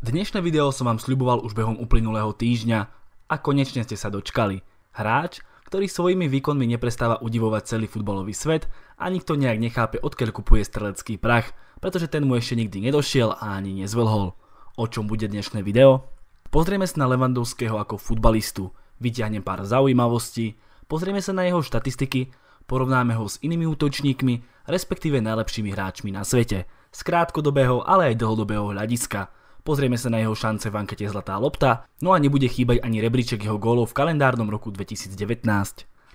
Dnešné video som vám sľuboval už behom uplynulého týždňa a konečne ste sa dočkali. Hráč, ktorý svojimi výkonmi neprestáva udivovať celý futbalový svet a nikto nejak nechápe, odkiaľ kupuje strelecký prach, pretože ten mu ešte nikdy nedošiel a ani nezvlhol. O čom bude dnešné video? Pozrieme sa na Levandovského ako futbalistu, vyťahnem pár zaujímavostí, pozrieme sa na jeho štatistiky, porovnáme ho s inými útočníkmi, respektíve najlepšími hráčmi na svete, z krátkodobého, ale aj dlhodobého hľadiska – pozrieme sa na jeho šance v ankete Zlatá lopta, no a nebude chýbať ani rebríček jeho gólov v kalendárnom roku 2019.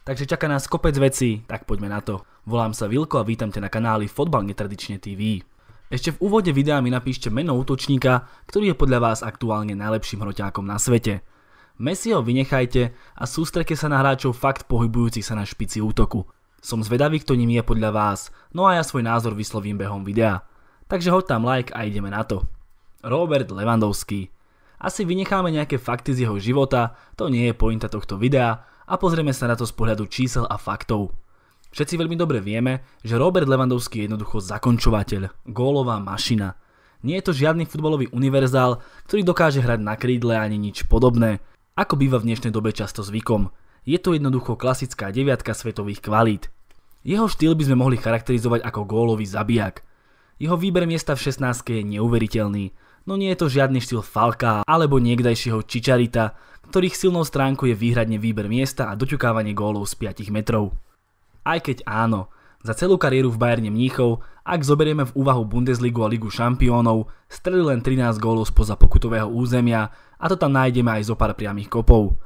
Takže čaká nás kopec veci, tak poďme na to. Volám sa Vilko a vítam ťa na kanáli Fotbal netradične TV. Ešte v úvode videa mi napíšte meno útočníka, ktorý je podľa vás aktuálne najlepším hroťákom na svete. ho vynechajte a sústrete sa na hráčov fakt pohybujúcich sa na špici útoku. Som zvedavý, kto ním je podľa vás, no a ja svoj názor vyslovím behom videa. Takže hoď tam like a ideme na to. Robert Lewandowski. Asi vynecháme nejaké fakty z jeho života, to nie je pointa tohto videa a pozrieme sa na to z pohľadu čísel a faktov. Všetci veľmi dobre vieme, že Robert Levandovský je jednoducho zakončovateľ, gólová mašina. Nie je to žiadny futbalový univerzál, ktorý dokáže hrať na krídle ani nič podobné, ako býva v dnešnej dobe často zvykom. Je to jednoducho klasická deviatka svetových kvalít. Jeho štýl by sme mohli charakterizovať ako gólový zabijak. Jeho výber miesta v 16 je neuveriteľný no nie je to žiadny štýl Falka alebo niekdajšieho Čičarita, ktorých silnou stránku je výhradne výber miesta a doťukávanie gólov z 5 metrov. Aj keď áno, za celú kariéru v Bayerne Mníchov, ak zoberieme v úvahu Bundesligu a Ligu šampiónov, streli len 13 gólov spoza pokutového územia a to tam nájdeme aj zo pár priamých kopov.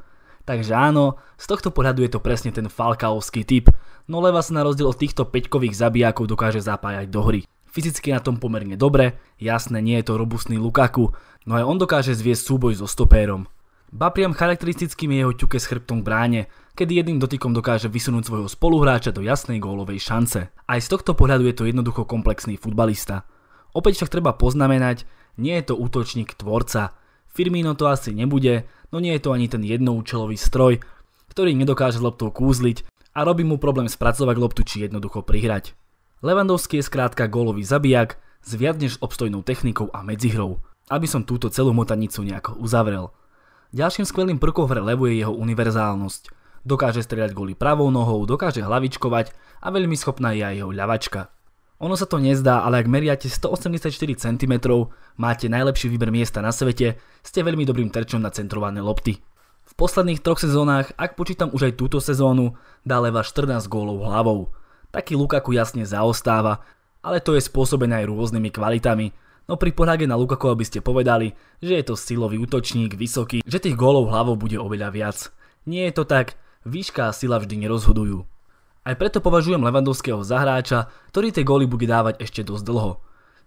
Takže áno, z tohto pohľadu je to presne ten falkaovský typ, no Leva sa na rozdiel od týchto peťkových zabijákov dokáže zapájať do hry. Fyzicky na tom pomerne dobre, jasné nie je to robustný Lukaku, no aj on dokáže zviesť súboj so stopérom. Ba priam charakteristickým je jeho ťuke s chrbtom k bráne, kedy jedným dotykom dokáže vysunúť svojho spoluhráča do jasnej gólovej šance. Aj z tohto pohľadu je to jednoducho komplexný futbalista. Opäť však treba poznamenať, nie je to útočník tvorca. Firmino to asi nebude, no nie je to ani ten jednoučelový stroj, ktorý nedokáže loptou kúzliť a robí mu problém spracovať loptu či jednoducho prihrať. Levandovský je skrátka gólový zabijak s viac než obstojnou technikou a medzihrou, aby som túto celú motanicu nejako uzavrel. Ďalším skvelým prvkom v hre Levu je jeho univerzálnosť. Dokáže strieľať góly pravou nohou, dokáže hlavičkovať a veľmi schopná je aj jeho ľavačka. Ono sa to nezdá, ale ak meriate 184 cm, máte najlepší výber miesta na svete, ste veľmi dobrým terčom na centrované lopty. V posledných troch sezónach, ak počítam už aj túto sezónu, dá Leva 14 gólov hlavou. Taký Lukaku jasne zaostáva, ale to je spôsobené aj rôznymi kvalitami, no pri pohľade na Lukaku by ste povedali, že je to silový útočník, vysoký, že tých gólov hlavou bude oveľa viac. Nie je to tak, výška a sila vždy nerozhodujú. Aj preto považujem Levandovského za hráča, ktorý tie góly bude dávať ešte dosť dlho.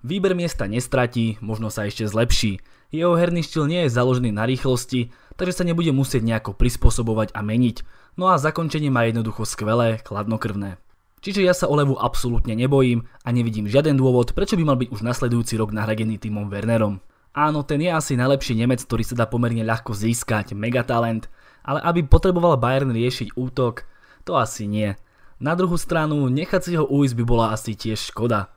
Výber miesta nestratí, možno sa ešte zlepší. Jeho herný štýl nie je založený na rýchlosti, takže sa nebude musieť nejako prispôsobovať a meniť. No a zakončenie má jednoducho skvelé, chladnokrvné. Čiže ja sa o Levu absolútne nebojím a nevidím žiaden dôvod, prečo by mal byť už nasledujúci rok nahradený týmom Wernerom. Áno, ten je asi najlepší Nemec, ktorý sa dá pomerne ľahko získať, megatalent, ale aby potreboval Bayern riešiť útok, to asi nie. Na druhú stranu, nechať si ho ujsť by bola asi tiež škoda.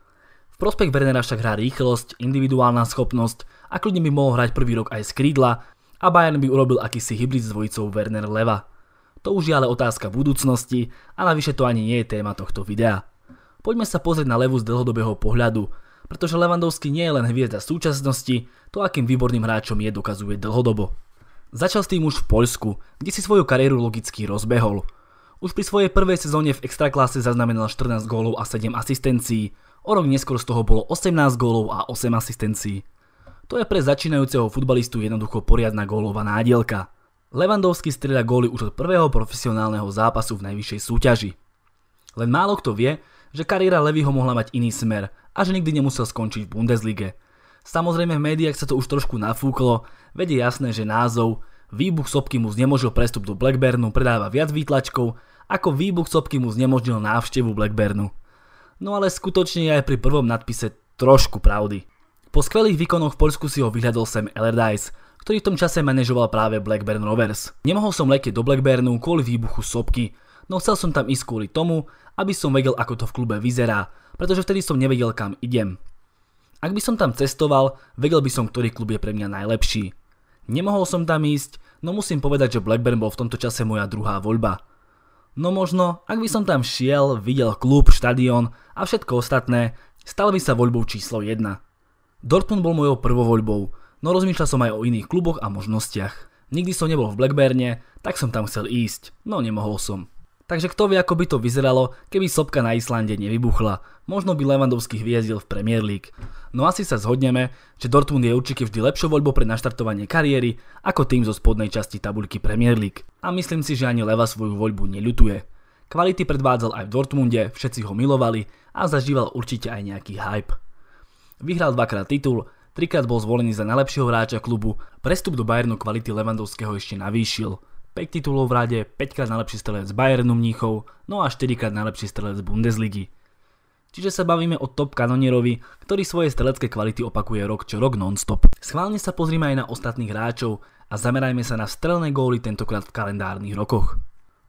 V prospech Wernera však hrá rýchlosť, individuálna schopnosť a kľudne by mohol hrať prvý rok aj z krídla a Bayern by urobil akýsi hybrid s dvojicou Werner Leva. To už je ale otázka budúcnosti a navyše to ani nie je téma tohto videa. Poďme sa pozrieť na Levu z dlhodobého pohľadu, pretože Levandovský nie je len hviezda súčasnosti, to akým výborným hráčom je dokazuje dlhodobo. Začal s tým už v Poľsku, kde si svoju kariéru logicky rozbehol. Už pri svojej prvej sezóne v extraklase zaznamenal 14 gólov a 7 asistencií, o rok neskôr z toho bolo 18 gólov a 8 asistencií. To je pre začínajúceho futbalistu jednoducho poriadna gólová nádielka. Levandovský strieľa góly už od prvého profesionálneho zápasu v najvyššej súťaži. Len málo kto vie, že kariéra Levyho mohla mať iný smer a že nikdy nemusel skončiť v Bundeslige. Samozrejme v médiách sa to už trošku nafúklo, vedie jasné, že názov Výbuch sopky mu znemožil prestup do Blackburnu predáva viac výtlačkov, ako výbuch sopky mu znemožnil návštevu Blackburnu. No ale skutočne je aj pri prvom nadpise trošku pravdy. Po skvelých výkonoch v Poľsku si ho vyhľadol Sem Allardyce ktorý v tom čase manažoval práve Blackburn Rovers. Nemohol som letieť do Blackburnu kvôli výbuchu sopky, no chcel som tam ísť kvôli tomu, aby som vedel, ako to v klube vyzerá, pretože vtedy som nevedel, kam idem. Ak by som tam cestoval, vedel by som, ktorý klub je pre mňa najlepší. Nemohol som tam ísť, no musím povedať, že Blackburn bol v tomto čase moja druhá voľba. No možno, ak by som tam šiel, videl klub, štadión a všetko ostatné, stal by sa voľbou číslo 1. Dortmund bol mojou voľbou no rozmýšľal som aj o iných kluboch a možnostiach. Nikdy som nebol v Blackberne, tak som tam chcel ísť, no nemohol som. Takže kto vie, ako by to vyzeralo, keby sopka na Islande nevybuchla. Možno by Levandovský hviezdil v Premier League. No asi sa zhodneme, že Dortmund je určite vždy lepšou voľbou pre naštartovanie kariéry ako tým zo spodnej časti tabuľky Premier League. A myslím si, že ani Leva svoju voľbu neľutuje. Kvality predvádzal aj v Dortmunde, všetci ho milovali a zažíval určite aj nejaký hype. Vyhral dvakrát titul trikrát bol zvolený za najlepšieho hráča klubu, prestup do Bayernu kvality Levandovského ešte navýšil. 5 titulov v rade, 5 krát najlepší strelec Bayernu Mníchov, no a 4 krát najlepší strelec Bundesligy. Čiže sa bavíme o top kanonierovi, ktorý svoje strelecké kvality opakuje rok čo rok non-stop. Schválne sa pozrime aj na ostatných hráčov a zamerajme sa na strelné góly tentokrát v kalendárnych rokoch.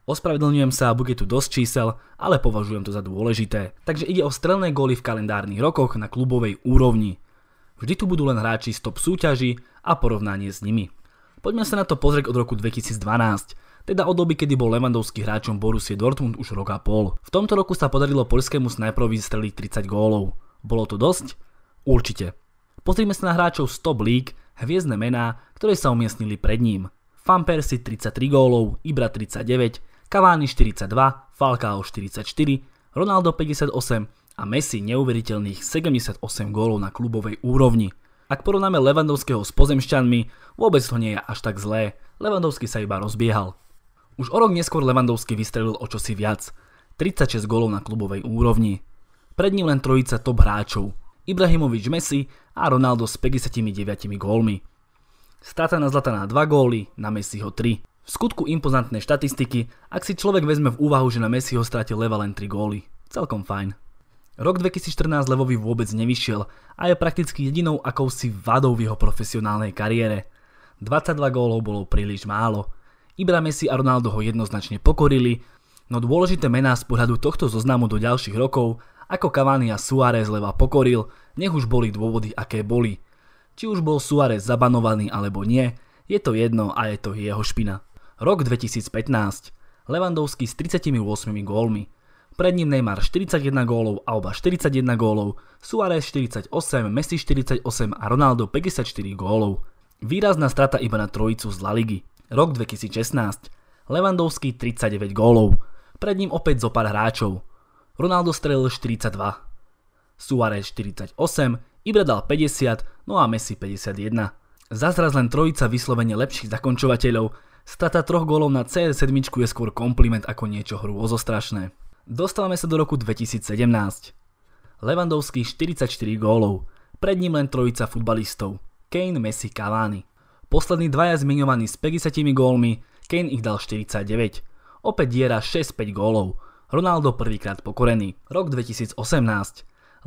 Ospravedlňujem sa, bude tu dosť čísel, ale považujem to za dôležité. Takže ide o strelné góly v kalendárnych rokoch na klubovej úrovni. Vždy tu budú len hráči z top súťaží a porovnanie s nimi. Poďme sa na to pozrieť od roku 2012, teda od doby, kedy bol Lewandowski hráčom Borussia Dortmund už rok a pol. V tomto roku sa podarilo poľskému snajprovi streliť 30 gólov. Bolo to dosť? Určite. Pozrime sa na hráčov z Top League, hviezdne mená, ktoré sa umiestnili pred ním. Van Persie 33 gólov, Ibra 39, Cavani 42, Falcao 44, Ronaldo 58, a Messi neuveriteľných 78 gólov na klubovej úrovni. Ak porovnáme Levandovského s pozemšťanmi, vôbec to nie je až tak zlé, Levandovský sa iba rozbiehal. Už o rok neskôr Levandovský vystrelil o čosi viac, 36 gólov na klubovej úrovni. Pred ním len trojica top hráčov, Ibrahimovič Messi a Ronaldo s 59 gólmi. Strata na Zlatana 2 góly, na Messiho 3. V skutku impozantné štatistiky, ak si človek vezme v úvahu, že na Messiho stratil Leva len 3 góly. Celkom fajn. Rok 2014 Levovi vôbec nevyšiel a je prakticky jedinou akousi vadou v jeho profesionálnej kariére. 22 gólov bolo príliš málo. Ibra Messi a Ronaldo ho jednoznačne pokorili, no dôležité mená z pohľadu tohto zoznamu do ďalších rokov, ako Cavani a Suárez Leva pokoril, nech už boli dôvody aké boli. Či už bol Suárez zabanovaný alebo nie, je to jedno a je to jeho špina. Rok 2015. Levandovský s 38 gólmi. Pred ním Neymar 41 gólov, oba 41 gólov, Suárez 48, Messi 48 a Ronaldo 54 gólov. Výrazná strata iba na trojicu z La Ligy. Rok 2016. Levandovský 39 gólov. Pred ním opäť zo pár hráčov. Ronaldo strelil 42. Suárez 48, Ibra dal 50, no a Messi 51. Zazraz len trojica vyslovene lepších zakončovateľov, strata troch gólov na CR7 je skôr kompliment ako niečo hru ozostrašné. Dostávame sa do roku 2017. Levandovský 44 gólov, pred ním len trojica futbalistov, Kane, Messi, Cavani. Poslední dvaja zmiňovaní s 50 gólmi, Kane ich dal 49. Opäť diera 6-5 gólov, Ronaldo prvýkrát pokorený. Rok 2018,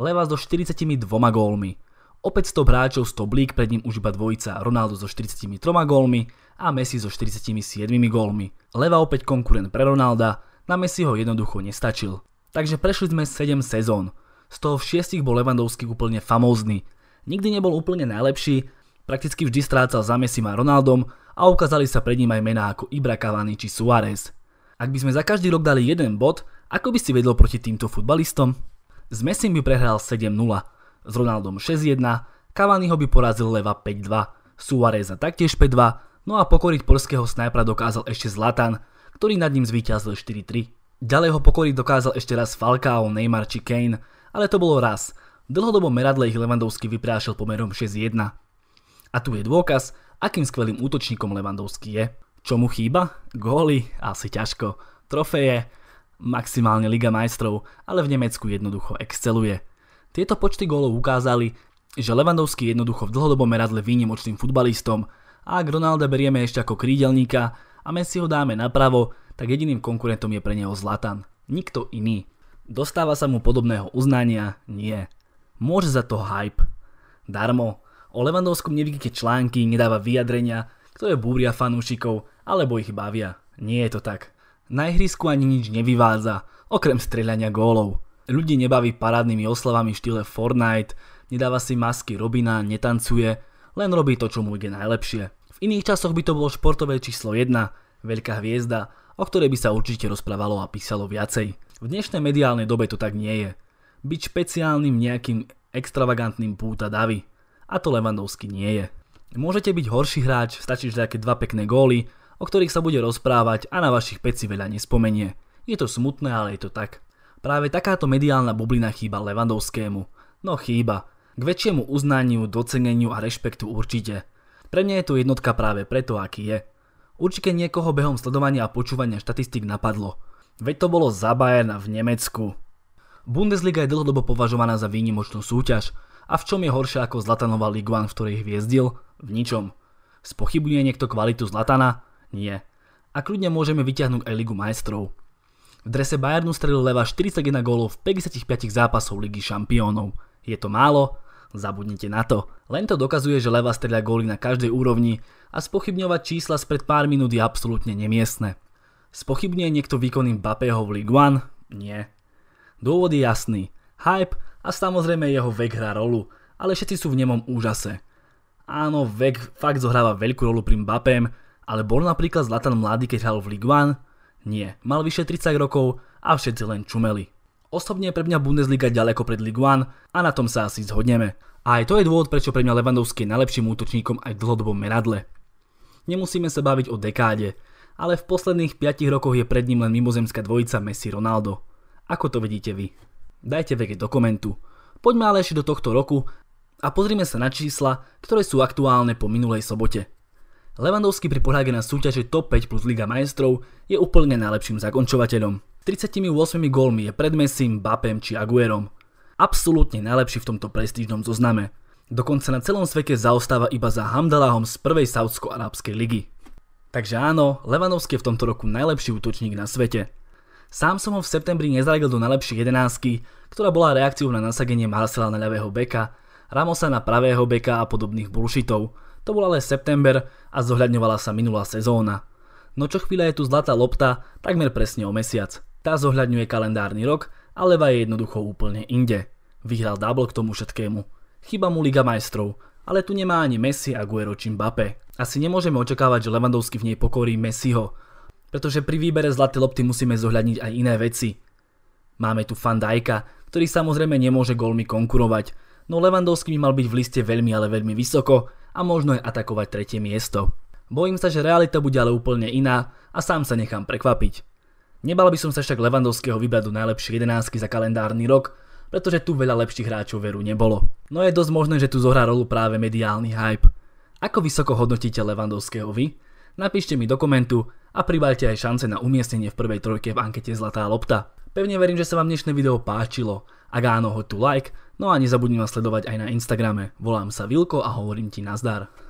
Leva so 42 gólmi, Opäť 100 hráčov, 100 blík, pred ním už iba dvojica, Ronaldo so 43 gólmi a Messi so 47 gólmi. Leva opäť konkurent pre Ronalda, na Messi ho jednoducho nestačil. Takže prešli sme 7 sezón. Z toho v 6 bol Lewandowski úplne famózny. Nikdy nebol úplne najlepší, prakticky vždy strácal za Messim a Ronaldom a ukázali sa pred ním aj mená ako Ibra Cavani či Suárez. Ak by sme za každý rok dali jeden bod, ako by si vedel proti týmto futbalistom? S Messim by prehral 7-0, s Ronaldom 6-1, Cavani ho by porazil Leva 5-2, a taktiež 5-2, no a pokoriť polského snajpra dokázal ešte Zlatan, ktorý nad ním zvýťazil 4-3. Ďalej ho pokoriť dokázal ešte raz Falcao, Neymar či Kane, ale to bolo raz. Dlhodobo meradle ich Levandovský vyprášil pomerom 6-1. A tu je dôkaz, akým skvelým útočníkom Levandovský je. Čo mu chýba? Góly? Asi ťažko. Trofeje? Maximálne Liga majstrov, ale v Nemecku jednoducho exceluje. Tieto počty gólov ukázali, že Levandovský jednoducho v dlhodobom meradle výnimočným futbalistom a ak Ronalda berieme ešte ako krídelníka, a ho dáme napravo, tak jediným konkurentom je pre neho Zlatan. Nikto iný. Dostáva sa mu podobného uznania? Nie. Môže za to hype. Darmo. O Levandovskom nevidíte články, nedáva vyjadrenia, ktoré búria fanúšikov alebo ich bavia. Nie je to tak. Na ihrisku ani nič nevyvádza, okrem streľania gólov. Ľudí nebaví parádnymi oslavami v štýle Fortnite, nedáva si masky Robina, netancuje, len robí to, čo mu ide najlepšie iných časoch by to bolo športové číslo 1, veľká hviezda, o ktorej by sa určite rozprávalo a písalo viacej. V dnešnej mediálnej dobe to tak nie je. Byť špeciálnym nejakým extravagantným púta davy. A to Levandovský nie je. Môžete byť horší hráč, stačí nejaké dva pekné góly, o ktorých sa bude rozprávať a na vašich peci veľa nespomenie. Je to smutné, ale je to tak. Práve takáto mediálna bublina chýba Levandovskému. No chýba. K väčšiemu uznaniu, doceneniu a rešpektu určite. Pre mňa je tu jednotka práve preto, aký je. Určite niekoho behom sledovania a počúvania štatistík napadlo. Veď to bolo za Bayern v Nemecku. Bundesliga je dlhodobo považovaná za výnimočnú súťaž. A v čom je horšia ako Zlatanová Ligue 1, v ktorej hviezdil? V ničom. Spochybuje niekto kvalitu Zlatana? Nie. A kľudne môžeme vyťahnuť aj Ligu majstrov. V drese Bayernu strelil Leva 41 gólov v 55 zápasov Ligy šampiónov. Je to málo, Zabudnite na to. Len to dokazuje, že Leva strieľa góly na každej úrovni a spochybňovať čísla spred pár minút je absolútne nemiestne. Spochybňuje niekto výkonným Bapého v Ligue 1? Nie. Dôvod je jasný. Hype a samozrejme jeho vek hrá rolu, ale všetci sú v nemom úžase. Áno, vek fakt zohráva veľkú rolu pri Mbappém, ale bol napríklad Zlatan mladý, keď hral v Ligue 1? Nie, mal vyše 30 rokov a všetci len čumeli. Osobne je pre mňa Bundesliga ďaleko pred Ligue 1 a na tom sa asi zhodneme. A aj to je dôvod, prečo pre mňa Levandovský je najlepším útočníkom aj v dlhodobom meradle. Nemusíme sa baviť o dekáde, ale v posledných 5 rokoch je pred ním len mimozemská dvojica Messi Ronaldo. Ako to vidíte vy? Dajte vedieť do komentu. Poďme ale ešte do tohto roku a pozrime sa na čísla, ktoré sú aktuálne po minulej sobote. Levandovský pri pohľade na súťaže TOP 5 plus Liga majstrov je úplne najlepším zakončovateľom. 38 gólmi je pred Messim, Bapem či Aguerom. Absolútne najlepší v tomto prestížnom zozname. Dokonca na celom svete zaostáva iba za Hamdalahom z prvej saudsko-arabskej ligy. Takže áno, Levanovský je v tomto roku najlepší útočník na svete. Sám som ho v septembri nezaregil do najlepšej jedenásky, ktorá bola reakciou na nasadenie Marcela na ľavého beka, Ramosa na pravého beka a podobných bullshitov. To bol ale september a zohľadňovala sa minulá sezóna. No čo chvíľa je tu zlatá lopta, takmer presne o mesiac. Tá zohľadňuje kalendárny rok, ale je jednoducho úplne inde. Vyhral double k tomu všetkému. Chyba mu Liga majstrov, ale tu nemá ani Messi, Aguero či Mbappé. Asi nemôžeme očakávať, že Lewandowski v nej pokorí Messiho, pretože pri výbere zlaté lopty musíme zohľadniť aj iné veci. Máme tu Van Dijka, ktorý samozrejme nemôže golmi konkurovať, no Lewandowski by mal byť v liste veľmi ale veľmi vysoko a možno je atakovať tretie miesto. Bojím sa, že realita bude ale úplne iná a sám sa nechám prekvapiť. Nebal by som sa však Levandovského vybrať do najlepšej 11 za kalendárny rok, pretože tu veľa lepších hráčov veru nebolo. No je dosť možné, že tu zohrá rolu práve mediálny hype. Ako vysoko hodnotíte Levandovského vy? Napíšte mi do komentu a pribáľte aj šance na umiestnenie v prvej trojke v ankete Zlatá lopta. Pevne verím, že sa vám dnešné video páčilo. Ak áno, hoď tu like, no a nezabudni ma sledovať aj na Instagrame. Volám sa Vilko a hovorím ti nazdar.